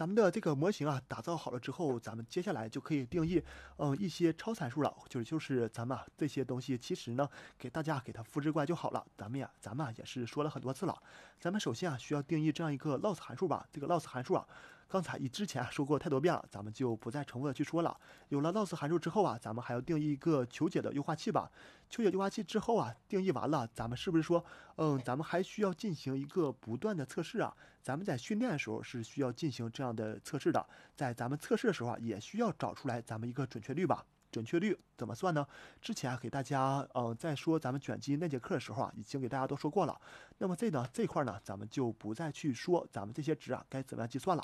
咱们的这个模型啊，打造好了之后，咱们接下来就可以定义，嗯，一些超参数了。就是就是咱们这些东西，其实呢，给大家给它复制过来就好了。咱们呀，咱们啊、也是说了很多次了。咱们首先啊，需要定义这样一个 loss 函数吧。这个 loss 函数啊。刚才以之前说过太多遍了，咱们就不再重复的去说了。有了 loss 函数之后啊，咱们还要定义一个求解的优化器吧。求解优化器之后啊，定义完了，咱们是不是说，嗯，咱们还需要进行一个不断的测试啊？咱们在训练的时候是需要进行这样的测试的。在咱们测试的时候啊，也需要找出来咱们一个准确率吧。准确率怎么算呢？之前给大家，嗯，在说咱们卷积那节课的时候啊，已经给大家都说过了。那么这呢这块呢，咱们就不再去说，咱们这些值啊该怎么样计算了。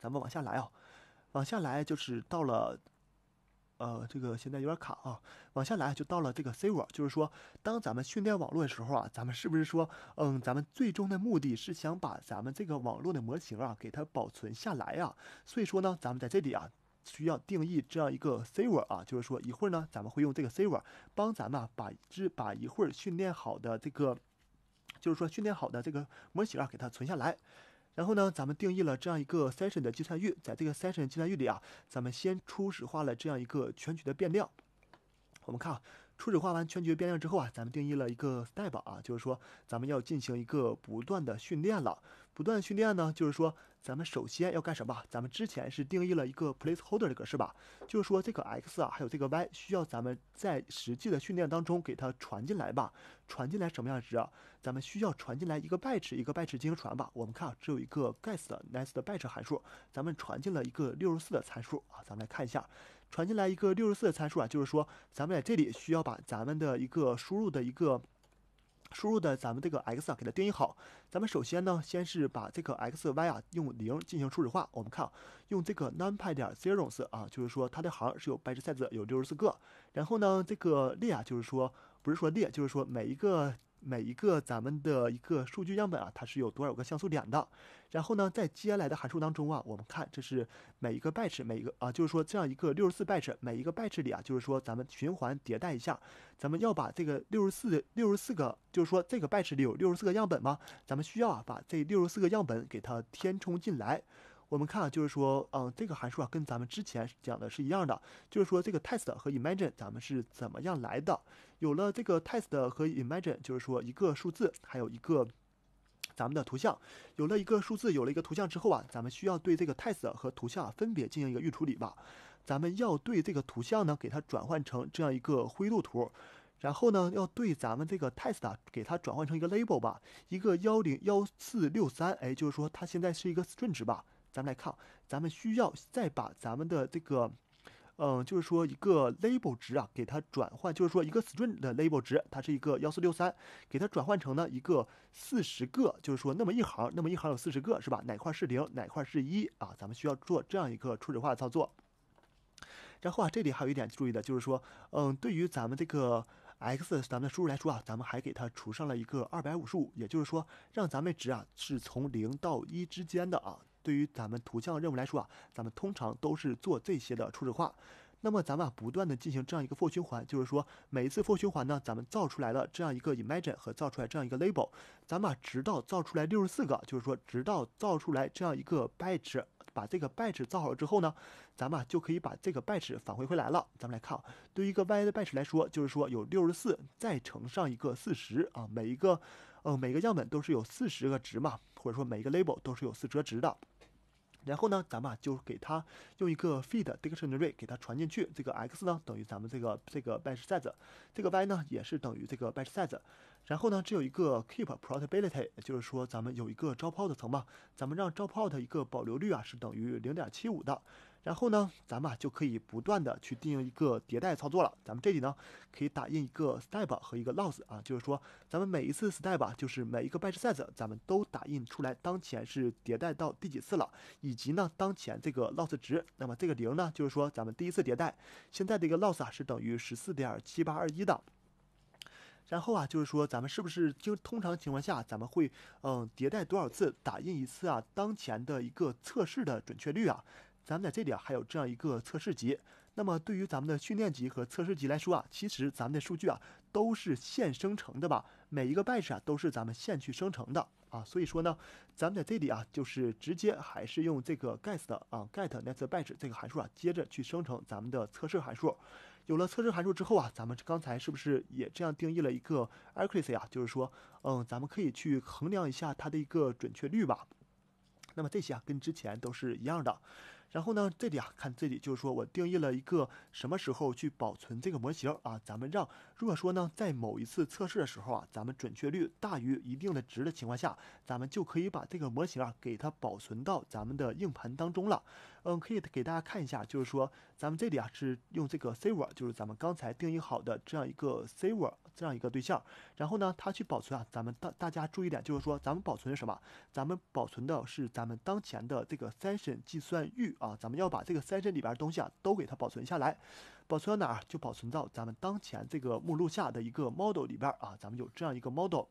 咱们往下来啊，往下来就是到了，呃，这个现在有点卡啊。往下来就到了这个 saver，就是说，当咱们训练网络的时候啊，咱们是不是说，嗯，咱们最终的目的是想把咱们这个网络的模型啊，给它保存下来呀？所以说呢，咱们在这里啊，需要定义这样一个 s r v e r 啊，就是说一会儿呢，咱们会用这个 s r v e r 帮咱们把之把一会儿训练好的这个，就是说训练好的这个模型啊，给它存下来。然后呢，咱们定义了这样一个 session 的计算域，在这个 session 计算域里啊，咱们先初始化了这样一个全局的变量。我们看啊，初始化完全局变量之后啊，咱们定义了一个代 p 啊，就是说咱们要进行一个不断的训练了。不断训练呢，就是说咱们首先要干什么？咱们之前是定义了一个 placeholder 这个是吧？就是说这个 x 啊，还有这个 y 需要咱们在实际的训练当中给它传进来吧。传进来什么样值啊？咱们需要传进来一个 batch，一个 batch 进行传吧。我们看啊，只有一个 guess 的 nice 的 batch 函数，咱们传进了一个六十四的参数啊。咱们来看一下。传进来一个六十四的参数啊，就是说咱们在这里需要把咱们的一个输入的一个，输入的咱们这个 x 啊，给它定义好。咱们首先呢，先是把这个 x y 啊，用零进行初始化。我们看，用这个 numpy 点 zeros 啊，就是说它的行是有白分之三十有六十四个。然后呢，这个列啊，就是说不是说列，就是说每一个。每一个咱们的一个数据样本啊，它是有多少个像素点的？然后呢，在接下来的函数当中啊，我们看这是每一个 batch，每一个啊，就是说这样一个六十四 batch，每一个 batch 里啊，就是说咱们循环迭代一下，咱们要把这个六十四六十四个，就是说这个 batch 里有六十四个样本吗？咱们需要啊把这六十四个样本给它填充进来。我们看啊，就是说，嗯，这个函数啊，跟咱们之前讲的是一样的。就是说，这个 test 和 imagine，咱们是怎么样来的？有了这个 test 和 imagine，就是说，一个数字，还有一个咱们的图像。有了一个数字，有了一个图像之后啊，咱们需要对这个 test 和图像分别进行一个预处理吧。咱们要对这个图像呢，给它转换成这样一个灰度图，然后呢，要对咱们这个 test 给它转换成一个 label 吧，一个幺零幺四六三，哎，就是说它现在是一个 string 值吧。咱们来看，咱们需要再把咱们的这个，嗯，就是说一个 label 值啊，给它转换，就是说一个 string 的 label 值，它是一个幺四六三，给它转换成呢一个四十个，就是说那么一行，那么一行有四十个，是吧？哪块是零，哪块是一啊？咱们需要做这样一个初始化操作。然后啊，这里还有一点注意的，就是说，嗯，对于咱们这个 x，咱们的输入来说啊，咱们还给它除上了一个二百五十五，也就是说，让咱们值啊是从零到一之间的啊。对于咱们图像任务来说啊，咱们通常都是做这些的初始化。那么咱们啊，不断的进行这样一个 for 循环，就是说每一次 for 循环呢，咱们造出来了这样一个 image i n 和造出来这样一个 label。咱们啊，直到造出来六十四个，就是说直到造出来这样一个 batch，把这个 batch 造好了之后呢，咱们就可以把这个 batch 返回回来了。咱们来看，对于一个 y 的 batch 来说，就是说有六十四，再乘上一个四十啊，每一个。呃，每个样本都是有四十个值嘛，或者说每个 label 都是有四十个值的。然后呢，咱们就给它用一个 feed dictionary 给它传进去。这个 x 呢等于咱们这个这个 batch size，这个 y 呢也是等于这个 batch size。然后呢，只有一个 keep probability，也就是说咱们有一个 dropout 层嘛，咱们让 dropout 一个保留率啊是等于零点七五的。然后呢，咱们就可以不断的去定义一个迭代操作了。咱们这里呢可以打印一个 step 和一个 loss 啊，就是说咱们每一次 step 就是每一个 batch size，咱们都打印出来当前是迭代到第几次了，以及呢当前这个 loss 值。那么这个零呢，就是说咱们第一次迭代，现在这个 loss 啊是等于十四点七八二一的。然后啊，就是说，咱们是不是就通常情况下，咱们会嗯迭代多少次打印一次啊？当前的一个测试的准确率啊，咱们在这里啊还有这样一个测试集。那么对于咱们的训练集和测试集来说啊，其实咱们的数据啊都是现生成的吧，每一个 batch 啊都是咱们现去生成的啊。所以说呢，咱们在这里啊就是直接还是用这个 get 啊 get next batch 这个函数啊接着去生成咱们的测试函数。有了测试函数之后啊，咱们刚才是不是也这样定义了一个 accuracy 啊？就是说，嗯，咱们可以去衡量一下它的一个准确率吧。那么这些啊跟之前都是一样的。然后呢，这里啊看这里就是说我定义了一个什么时候去保存这个模型啊？咱们让如果说呢在某一次测试的时候啊，咱们准确率大于一定的值的情况下，咱们就可以把这个模型啊给它保存到咱们的硬盘当中了。嗯，可以给大家看一下，就是说，咱们这里啊是用这个 saver，就是咱们刚才定义好的这样一个 saver，这样一个对象。然后呢，它去保存啊。咱们大大家注意点，就是说，咱们保存什么？咱们保存的是咱们当前的这个 session 计算域啊。咱们要把这个 session 里边的东西啊都给它保存下来，保存到哪儿？就保存到咱们当前这个目录下的一个 model 里边啊。咱们有这样一个 model。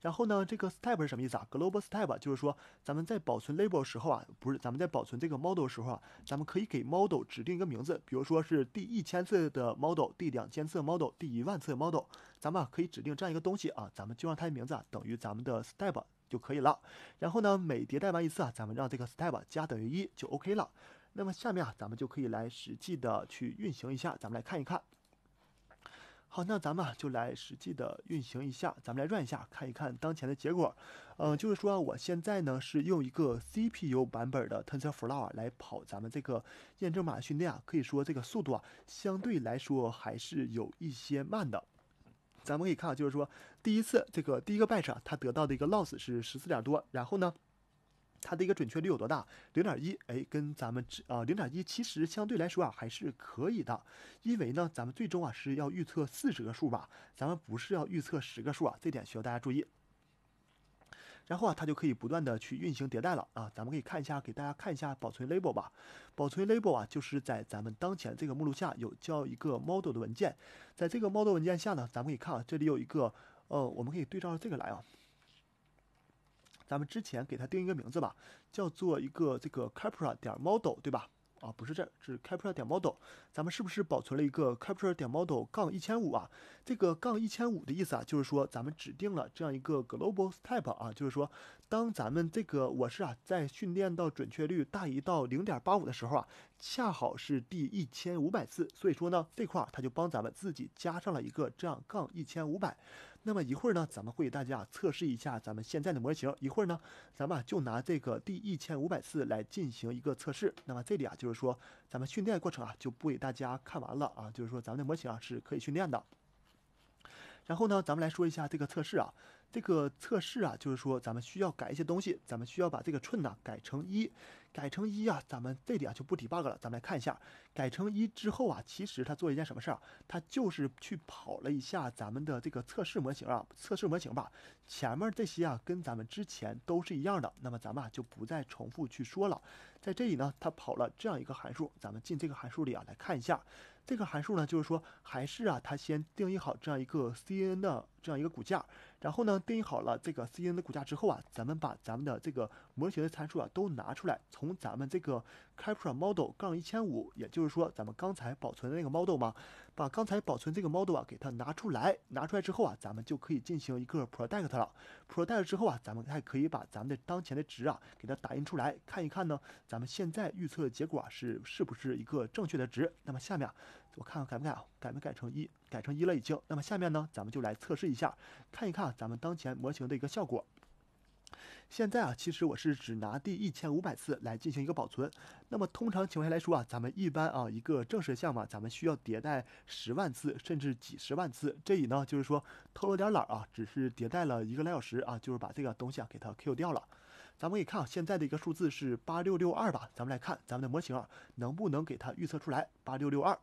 然后呢，这个 step 是什么意思啊？global step 就是说，咱们在保存 label 的时候啊，不是，咱们在保存这个 model 的时候啊，咱们可以给 model 指定一个名字，比如说是第一千次的 model，第两千次 model，第一万次 model，咱们啊可以指定这样一个东西啊，咱们就让它的名字啊等于咱们的 step 就可以了。然后呢，每迭代完一次，啊，咱们让这个 step 加等于一就 OK 了。那么下面啊，咱们就可以来实际的去运行一下，咱们来看一看。好，那咱们就来实际的运行一下，咱们来转一下，看一看当前的结果。嗯，就是说我现在呢是用一个 CPU 版本的 TensorFlow 来跑咱们这个验证码训练啊，可以说这个速度啊相对来说还是有一些慢的。咱们可以看，就是说第一次这个第一个 batch 啊，它得到的一个 loss 是十四点多，然后呢。它的一个准确率有多大？零点一，哎，跟咱们啊零点一其实相对来说啊还是可以的，因为呢咱们最终啊是要预测四十个数吧，咱们不是要预测十个数啊，这点需要大家注意。然后啊它就可以不断的去运行迭代了啊，咱们可以看一下，给大家看一下保存 label 吧，保存 label 啊就是在咱们当前这个目录下有叫一个 model 的文件，在这个 model 文件下呢，咱们可以看啊这里有一个呃我们可以对照这个来啊。咱们之前给它定一个名字吧，叫做一个这个 capra 点 model，对吧？啊，不是这，是 capra 点 model。咱们是不是保存了一个 capra 点 model 杠一千五啊？这个杠一千五的意思啊，就是说咱们指定了这样一个 global type 啊，就是说。当咱们这个我是啊，在训练到准确率大于到零点八五的时候啊，恰好是第一千五百次，所以说呢，这块儿它就帮咱们自己加上了一个这样杠一千五百。那么一会儿呢，咱们会给大家测试一下咱们现在的模型。一会儿呢，咱们就拿这个第一千五百次来进行一个测试。那么这里啊，就是说咱们训练过程啊，就不给大家看完了啊，就是说咱们的模型啊是可以训练的。然后呢，咱们来说一下这个测试啊。这个测试啊，就是说咱们需要改一些东西，咱们需要把这个寸呢改成一，改成一啊，咱们这里啊就不提 bug 了。咱们来看一下，改成一之后啊，其实它做一件什么事儿？它就是去跑了一下咱们的这个测试模型啊，测试模型吧。前面这些啊跟咱们之前都是一样的，那么咱们啊就不再重复去说了。在这里呢，它跑了这样一个函数，咱们进这个函数里啊来看一下。这个函数呢，就是说还是啊，它先定义好这样一个 CNN 的这样一个骨架。然后呢，定义好了这个 c n 的骨架之后啊，咱们把咱们的这个模型的参数啊都拿出来，从咱们这个 Capra Model 杠一千五，也就是说咱们刚才保存的那个 Model 嘛，把刚才保存这个 Model 啊给它拿出来，拿出来之后啊，咱们就可以进行一个 p r o d u c t 了。p r o d u c t 之后啊，咱们还可以把咱们的当前的值啊给它打印出来，看一看呢，咱们现在预测的结果是是不是一个正确的值？那么下面。我看看改不改啊？改没改成一？改成一了，已经。那么下面呢，咱们就来测试一下，看一看咱们当前模型的一个效果。现在啊，其实我是只拿第一千五百次来进行一个保存。那么通常情况下来说啊，咱们一般啊一个正式项目，咱们需要迭代十万次，甚至几十万次。这里呢，就是说偷了点懒啊，只是迭代了一个来小时啊，就是把这个东西啊给它 Q 掉了。咱们可以看啊，现在的一个数字是八六六二吧？咱们来看，咱们的模型啊，能不能给它预测出来八六六二？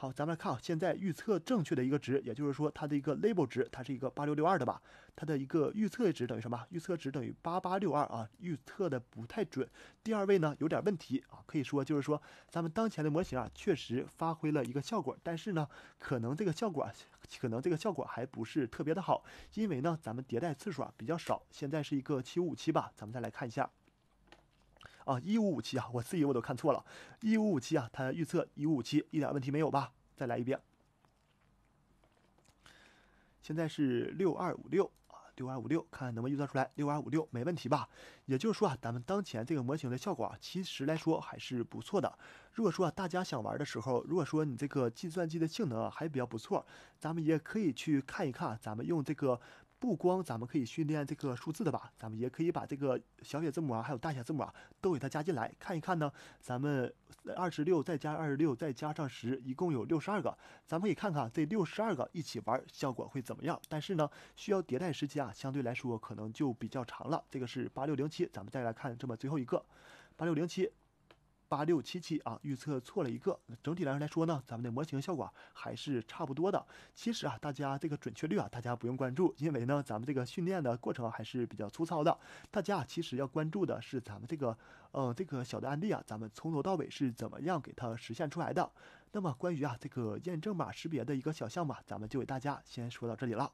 好，咱们来看啊，现在预测正确的一个值，也就是说它的一个 label 值，它是一个八六六二的吧，它的一个预测值等于什么？预测值等于八八六二啊，预测的不太准。第二位呢有点问题啊，可以说就是说咱们当前的模型啊确实发挥了一个效果，但是呢可能这个效果可能这个效果还不是特别的好，因为呢咱们迭代次数啊比较少，现在是一个七五七吧，咱们再来看一下。啊，一五五七啊，我自己我都看错了，一五五七啊，它预测一五五七一点问题没有吧？再来一遍，现在是六二五六啊，六二五六，看看能不能预测出来，六二五六没问题吧？也就是说啊，咱们当前这个模型的效果啊，其实来说还是不错的。如果说大家想玩的时候，如果说你这个计算机的性能啊还比较不错，咱们也可以去看一看，咱们用这个。不光咱们可以训练这个数字的吧，咱们也可以把这个小写字母啊，还有大写字母啊，都给它加进来，看一看呢。咱们二十六再加二十六再加上十，一共有六十二个。咱们可以看看这六十二个一起玩效果会怎么样。但是呢，需要迭代时间啊，相对来说可能就比较长了。这个是八六零七，咱们再来看这么最后一个，八六零七。八六七七啊，预测错了一个。整体来说来说呢，咱们的模型效果还是差不多的。其实啊，大家这个准确率啊，大家不用关注，因为呢，咱们这个训练的过程还是比较粗糙的。大家啊，其实要关注的是咱们这个，呃，这个小的案例啊，咱们从头到尾是怎么样给它实现出来的。那么关于啊这个验证码识别的一个小项目，咱们就给大家先说到这里了。